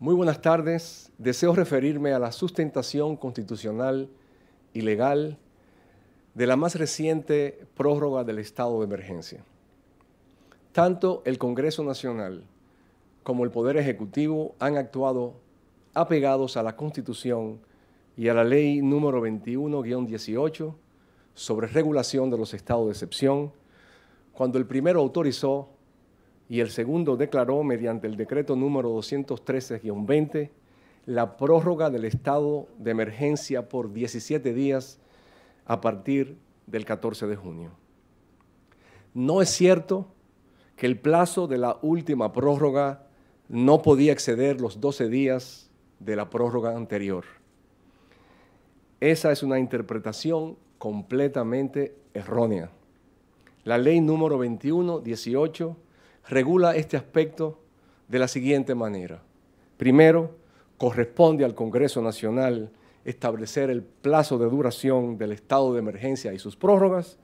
Muy buenas tardes. Deseo referirme a la sustentación constitucional y legal de la más reciente prórroga del estado de emergencia. Tanto el Congreso Nacional como el Poder Ejecutivo han actuado apegados a la Constitución y a la Ley número 21-18 sobre regulación de los estados de excepción, cuando el primero autorizó y el segundo declaró mediante el decreto número 213-20 la prórroga del estado de emergencia por 17 días a partir del 14 de junio. No es cierto que el plazo de la última prórroga no podía exceder los 12 días de la prórroga anterior. Esa es una interpretación completamente errónea. La ley número 21, 18 regula este aspecto de la siguiente manera. Primero, corresponde al Congreso Nacional establecer el plazo de duración del estado de emergencia y sus prórrogas.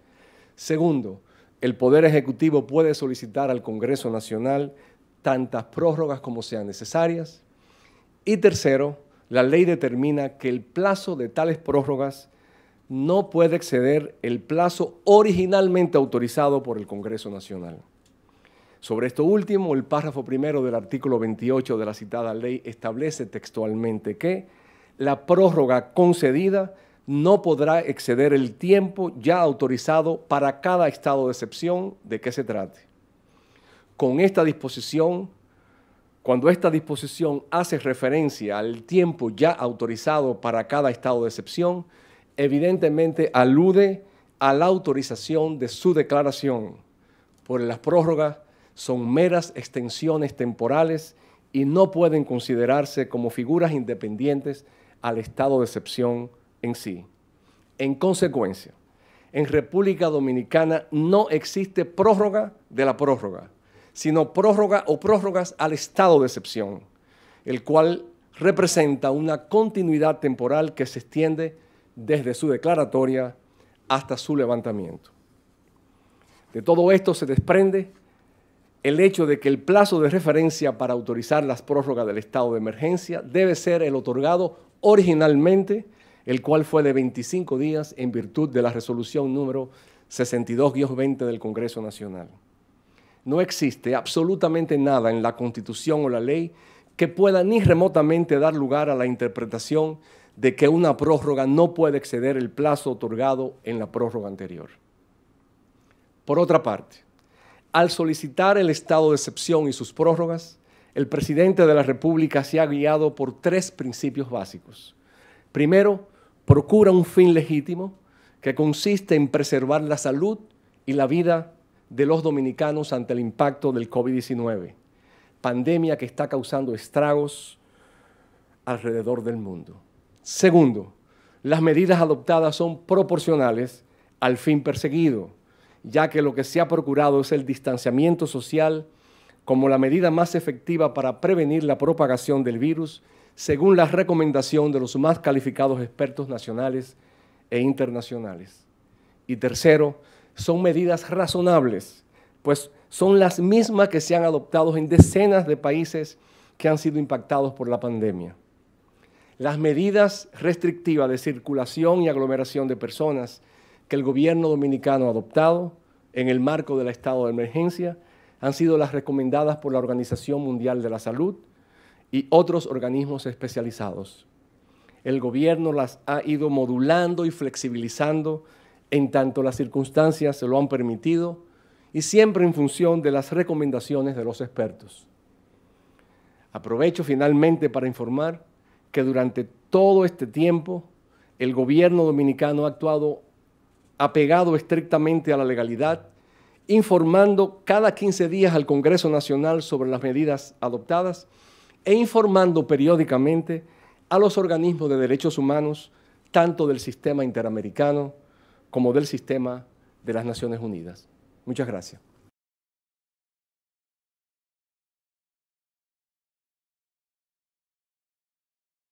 Segundo, el Poder Ejecutivo puede solicitar al Congreso Nacional tantas prórrogas como sean necesarias. Y tercero, la ley determina que el plazo de tales prórrogas no puede exceder el plazo originalmente autorizado por el Congreso Nacional. Sobre esto último, el párrafo primero del artículo 28 de la citada ley establece textualmente que la prórroga concedida no podrá exceder el tiempo ya autorizado para cada estado de excepción de que se trate. Con esta disposición, cuando esta disposición hace referencia al tiempo ya autorizado para cada estado de excepción, evidentemente alude a la autorización de su declaración por las prórrogas son meras extensiones temporales y no pueden considerarse como figuras independientes al estado de excepción en sí. En consecuencia, en República Dominicana no existe prórroga de la prórroga, sino prórroga o prórrogas al estado de excepción, el cual representa una continuidad temporal que se extiende desde su declaratoria hasta su levantamiento. De todo esto se desprende el hecho de que el plazo de referencia para autorizar las prórrogas del estado de emergencia debe ser el otorgado originalmente, el cual fue de 25 días en virtud de la resolución número 62-20 del Congreso Nacional. No existe absolutamente nada en la Constitución o la ley que pueda ni remotamente dar lugar a la interpretación de que una prórroga no puede exceder el plazo otorgado en la prórroga anterior. Por otra parte, al solicitar el estado de excepción y sus prórrogas, el presidente de la República se ha guiado por tres principios básicos. Primero, procura un fin legítimo que consiste en preservar la salud y la vida de los dominicanos ante el impacto del COVID-19, pandemia que está causando estragos alrededor del mundo. Segundo, las medidas adoptadas son proporcionales al fin perseguido ya que lo que se ha procurado es el distanciamiento social como la medida más efectiva para prevenir la propagación del virus, según la recomendación de los más calificados expertos nacionales e internacionales. Y tercero, son medidas razonables, pues son las mismas que se han adoptado en decenas de países que han sido impactados por la pandemia. Las medidas restrictivas de circulación y aglomeración de personas, el gobierno dominicano ha adoptado en el marco del estado de emergencia han sido las recomendadas por la Organización Mundial de la Salud y otros organismos especializados. El gobierno las ha ido modulando y flexibilizando en tanto las circunstancias se lo han permitido y siempre en función de las recomendaciones de los expertos. Aprovecho finalmente para informar que durante todo este tiempo el gobierno dominicano ha actuado apegado estrictamente a la legalidad, informando cada 15 días al Congreso Nacional sobre las medidas adoptadas e informando periódicamente a los organismos de derechos humanos, tanto del sistema interamericano como del sistema de las Naciones Unidas. Muchas gracias.